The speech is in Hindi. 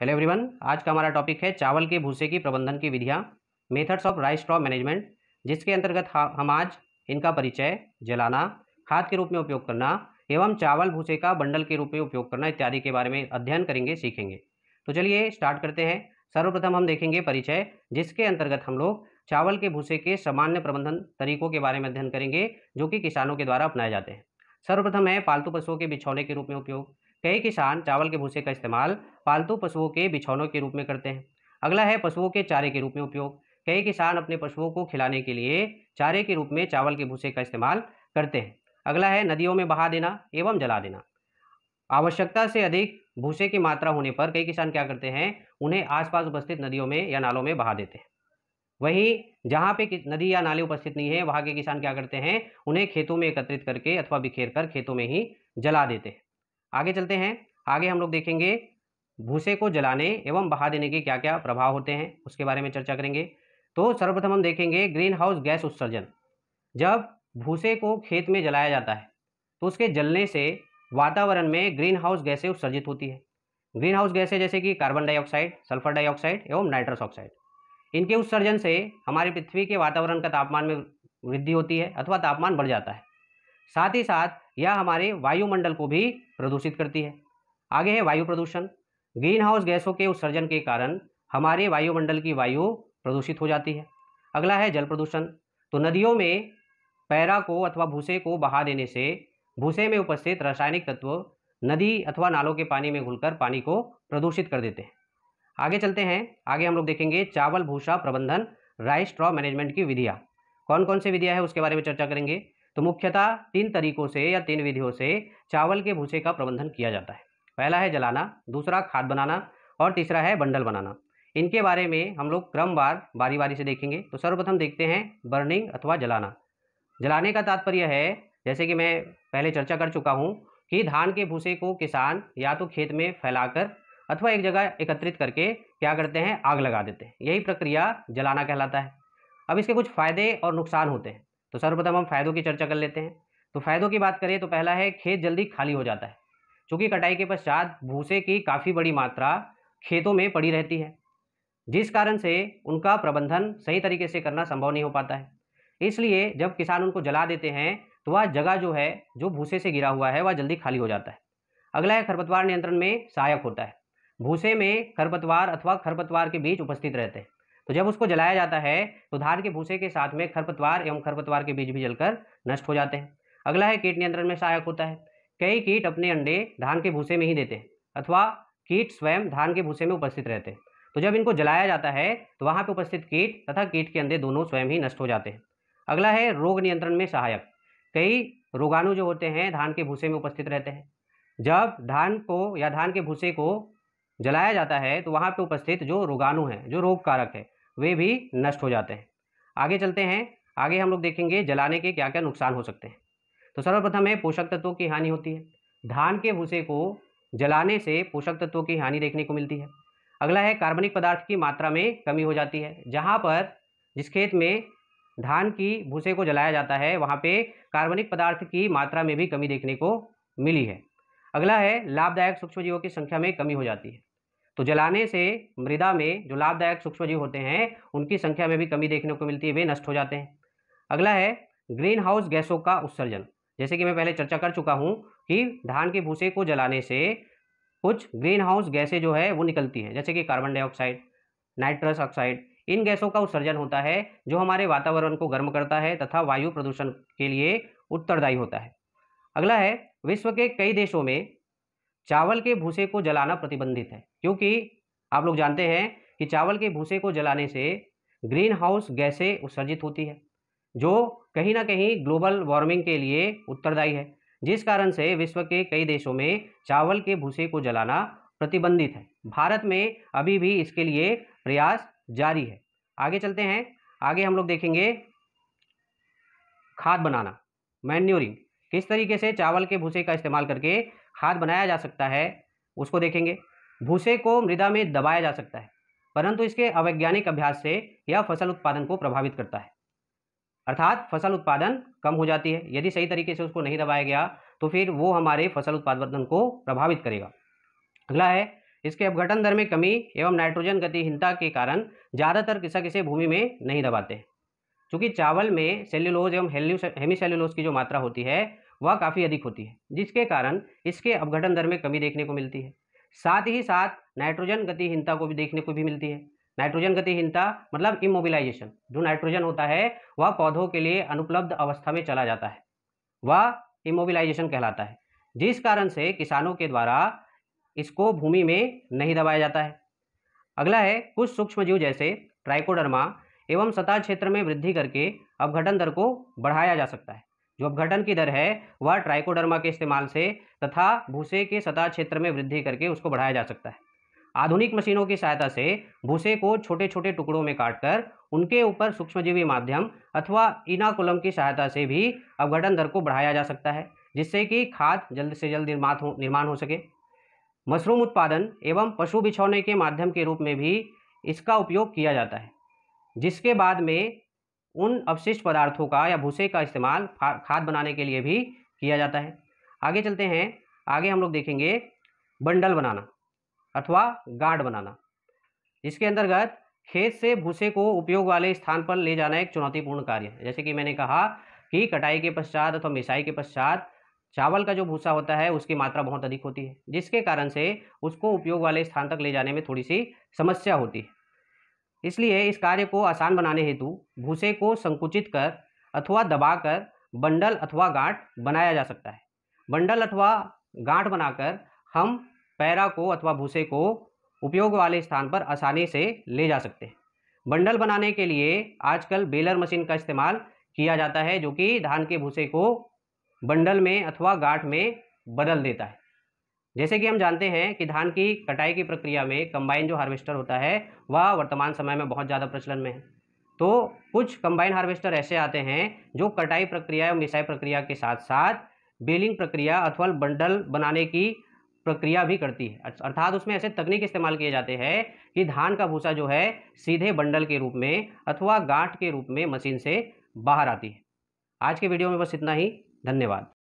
हेलो एवरीवन आज का हमारा टॉपिक है चावल के भूसे की प्रबंधन की विधियाँ methods of rice straw management जिसके अंतर्गत हम आज इनका परिचय जलाना खाद के रूप में उपयोग करना एवं चावल भूसे का बंडल के रूप में उपयोग करना इत्यादि के बारे में अध्ययन करेंगे सीखेंगे तो चलिए स्टार्ट करते हैं सर्वप्रथम हम देखेंगे परिचय जिसके अंतर्गत हम लोग चावल के भूसे के सामान्य प्रबंधन तरीकों के बारे में अध्ययन करेंगे जो कि किसानों के द्वारा अपनाए जाते हैं सर्वप्रथम है पालतू पशुओं के बिछौने के रूप में उपयोग कई किसान चावल के भूसे का इस्तेमाल पालतू पशुओं के बिछौनों के रूप में करते हैं अगला है पशुओं के चारे के रूप में उपयोग कई किसान अपने पशुओं को खिलाने के लिए चारे के रूप में चावल के भूसे का इस्तेमाल करते हैं अगला है नदियों में बहा देना एवं जला देना आवश्यकता से अधिक भूसे की मात्रा होने पर कई किसान क्या करते हैं उन्हें आसपास उपस्थित नदियों में या नालों में बहा देते हैं वहीं जहाँ पे नदी या नाले उपस्थित नहीं है वहाँ के किसान क्या करते हैं उन्हें खेतों में एकत्रित करके अथवा बिखेर कर खेतों में ही जला देते हैं आगे चलते हैं आगे हम लोग देखेंगे भूसे को जलाने एवं बहा देने के क्या क्या प्रभाव होते हैं उसके बारे में चर्चा करेंगे तो सर्वप्रथम हम देखेंगे ग्रीन हाउस गैस उत्सर्जन जब भूसे को खेत में जलाया जाता है तो उसके जलने से वातावरण में ग्रीन हाउस गैसें उत्सर्जित होती है ग्रीन हाउस गैसें जैसे कि कार्बन डाइऑक्साइड सल्फर डाइऑक्साइड एवं नाइट्रस ऑक्साइड इनके उत्सर्जन से हमारी पृथ्वी के वातावरण का तापमान में वृद्धि होती है अथवा तापमान बढ़ जाता है साथ ही साथ यह हमारे वायुमंडल को भी प्रदूषित करती है आगे है वायु प्रदूषण ग्रीन हाउस गैसों के उत्सर्जन के कारण हमारे वायुमंडल की वायु प्रदूषित हो जाती है अगला है जल प्रदूषण तो नदियों में पैरा को अथवा भूसे को बहा देने से भूसे में उपस्थित रासायनिक तत्व नदी अथवा नालों के पानी में घुलकर पानी को प्रदूषित कर देते हैं आगे चलते हैं आगे हम लोग देखेंगे चावल भूसा प्रबंधन राइस स्ट्रॉ मैनेजमेंट की विधियाँ कौन कौन सी विधियाँ है उसके बारे में चर्चा करेंगे तो मुख्यतः तीन तरीकों से या तीन विधियों से चावल के भूसे का प्रबंधन किया जाता है पहला है जलाना दूसरा खाद बनाना और तीसरा है बंडल बनाना इनके बारे में हम लोग क्रमवार बारी बारी से देखेंगे तो सर्वप्रथम देखते हैं बर्निंग अथवा जलाना जलाने का तात्पर्य है जैसे कि मैं पहले चर्चा कर चुका हूँ कि धान के भूसे को किसान या तो खेत में फैलाकर अथवा एक जगह एकत्रित करके क्या करते हैं आग लगा देते हैं यही प्रक्रिया जलाना कहलाता है अब इसके कुछ फ़ायदे और नुकसान होते हैं तो सर्वप्रथम हम फ़ायदों की चर्चा कर लेते हैं तो फ़ायदों की बात करें तो पहला है खेत जल्दी खाली हो जाता है चूँकि कटाई के पश्चात भूसे की काफ़ी बड़ी मात्रा खेतों में पड़ी रहती है जिस कारण से उनका प्रबंधन सही तरीके से करना संभव नहीं हो पाता है इसलिए जब किसान उनको जला देते हैं तो वह जगह जो है जो भूसे से गिरा हुआ है वह जल्दी खाली हो जाता है अगला है खरपतवार नियंत्रण में सहायक होता है भूसे में खरपतवार अथवा खरपतवार के बीच उपस्थित रहते हैं तो जब उसको जलाया जाता है तो धान के भूसे के साथ में खरपतवार एवं खरपतवार के बीज भी जलकर नष्ट हो जाते हैं अगला है कीट नियंत्रण में सहायक होता है कई कीट अपने अंडे धान के भूसे में ही देते हैं अथवा कीट स्वयं धान के भूसे में उपस्थित रहते हैं तो जब इनको जलाया जाता है तो वहाँ पर उपस्थित कीट तथा कीट के अंडे दोनों स्वयं ही नष्ट हो जाते हैं अगला है रोग नियंत्रण में सहायक कई रोगाणु जो होते हैं धान के भूसे में उपस्थित रहते हैं जब धान को या धान के भूसे को जलाया जाता है तो वहाँ पर उपस्थित जो रोगाणु हैं जो रोग कारक है वे भी नष्ट हो जाते हैं आगे चलते हैं आगे हम लोग देखेंगे जलाने के क्या क्या नुकसान हो सकते हैं तो सर्वप्रथम है पोषक तत्वों की हानि होती है धान के भूसे को जलाने से पोषक तत्वों की हानि देखने को मिलती है अगला है कार्बनिक पदार्थ की मात्रा में कमी हो जाती है जहाँ पर जिस खेत में धान की भूसे को जलाया जाता है वहाँ पे कार्बनिक पदार्थ की मात्रा में भी कमी देखने को मिली है अगला है लाभदायक सूक्ष्मजीवों की संख्या में कमी हो जाती है तो जलाने से मृदा में जो लाभदायक सूक्ष्म जीव होते हैं उनकी संख्या में भी कमी देखने को मिलती है वे नष्ट हो जाते हैं अगला है ग्रीन हाउस गैसों का उत्सर्जन जैसे कि मैं पहले चर्चा कर चुका हूँ कि धान के भूसे को जलाने से कुछ ग्रीन हाउस गैसें जो है वो निकलती हैं जैसे कि कार्बन डाइऑक्साइड नाइट्रस ऑक्साइड इन गैसों का उत्सर्जन होता है जो हमारे वातावरण को गर्म करता है तथा वायु प्रदूषण के लिए उत्तरदायी होता है अगला है विश्व के कई देशों में चावल के भूसे को जलाना प्रतिबंधित है क्योंकि आप लोग जानते हैं कि चावल के भूसे को जलाने से ग्रीन हाउस गैसें उत्सर्जित होती है जो कहीं ना कहीं ग्लोबल वार्मिंग के लिए उत्तरदायी है जिस कारण से विश्व के कई देशों में चावल के भूसे को जलाना प्रतिबंधित है भारत में अभी भी इसके लिए प्रयास जारी है आगे चलते हैं आगे हम लोग देखेंगे खाद बनाना मैन्यूरिंग किस तरीके से चावल के भूसे का इस्तेमाल करके खाद बनाया जा सकता है उसको देखेंगे भूसे को मृदा में दबाया जा सकता है परंतु इसके अवैज्ञानिक अभ्यास से यह फसल उत्पादन को प्रभावित करता है अर्थात फसल उत्पादन कम हो जाती है यदि सही तरीके से उसको नहीं दबाया गया तो फिर वो हमारे फसल उत्पादन को प्रभावित करेगा अगला है इसके अपघटन दर में कमी एवं नाइट्रोजन गतिहीनता के कारण ज़्यादातर कृषक इसे भूमि में नहीं दबाते चूँकि चावल में सेल्यूलोज एवं हेमी सेल्यूलोज की जो मात्रा होती है वह काफ़ी अधिक होती है जिसके कारण इसके अवघटन दर में कमी देखने को मिलती है साथ ही साथ नाइट्रोजन गतिहीनता को भी देखने को भी मिलती है नाइट्रोजन गतिहीनता मतलब इमोबिलाइजेशन जो नाइट्रोजन होता है वह पौधों के लिए अनुपलब्ध अवस्था में चला जाता है वह इमोबिलाइजेशन कहलाता है जिस कारण से किसानों के द्वारा इसको भूमि में नहीं दबाया जाता है अगला है कुछ सूक्ष्म जीव जैसे ट्राइकोडर्मा एवं सतह क्षेत्र में वृद्धि करके अपघटन दर को बढ़ाया जा सकता है जो अपघटन की दर है वह ट्राइकोडर्मा के इस्तेमाल से तथा भूसे के सतह क्षेत्र में वृद्धि करके उसको बढ़ाया जा सकता है आधुनिक मशीनों की सहायता से भूसे को छोटे छोटे टुकड़ों में काटकर उनके ऊपर सूक्ष्मजीवी माध्यम अथवा इनाकुलम की सहायता से भी अपघटन दर को बढ़ाया जा सकता है जिससे कि खाद जल्द से जल्द निर्मात हो निर्माण हो सके मशरूम उत्पादन एवं पशु बिछौने के माध्यम के रूप में भी इसका उपयोग किया जाता है जिसके बाद में उन अवशिष्ट पदार्थों का या भूसे का इस्तेमाल खाद बनाने के लिए भी किया जाता है आगे चलते हैं आगे हम लोग देखेंगे बंडल बनाना अथवा गांड बनाना इसके अंतर्गत खेत से भूसे को उपयोग वाले स्थान पर ले जाना एक चुनौतीपूर्ण कार्य है जैसे कि मैंने कहा कि कटाई के पश्चात अथवा मिसाई के पश्चात चावल का जो भूसा होता है उसकी मात्रा बहुत अधिक होती है जिसके कारण से उसको उपयोग वाले स्थान तक ले जाने में थोड़ी सी समस्या होती है इसलिए इस कार्य को आसान बनाने हेतु भूसे को संकुचित कर अथवा दबाकर बंडल अथवा गांठ बनाया जा सकता है बंडल अथवा गांठ बनाकर हम पैरा को अथवा भूसे को उपयोग वाले स्थान पर आसानी से ले जा सकते हैं बंडल बनाने के लिए आजकल बेलर मशीन का इस्तेमाल किया जाता है जो कि धान के भूसे को बंडल में अथवा गांठ में बदल देता है जैसे कि हम जानते हैं कि धान की कटाई की प्रक्रिया में कंबाइन जो हार्वेस्टर होता है वह वर्तमान समय में बहुत ज़्यादा प्रचलन में है तो कुछ कंबाइन हार्वेस्टर ऐसे आते हैं जो कटाई प्रक्रिया एवं मिसाई प्रक्रिया के साथ साथ बेलिंग प्रक्रिया अथवा बंडल बनाने की प्रक्रिया भी करती है अर्थात उसमें ऐसे तकनीक इस्तेमाल किए जाते हैं कि धान का भूसा जो है सीधे बंडल के रूप में अथवा गांठ के रूप में मशीन से बाहर आती है आज के वीडियो में बस इतना ही धन्यवाद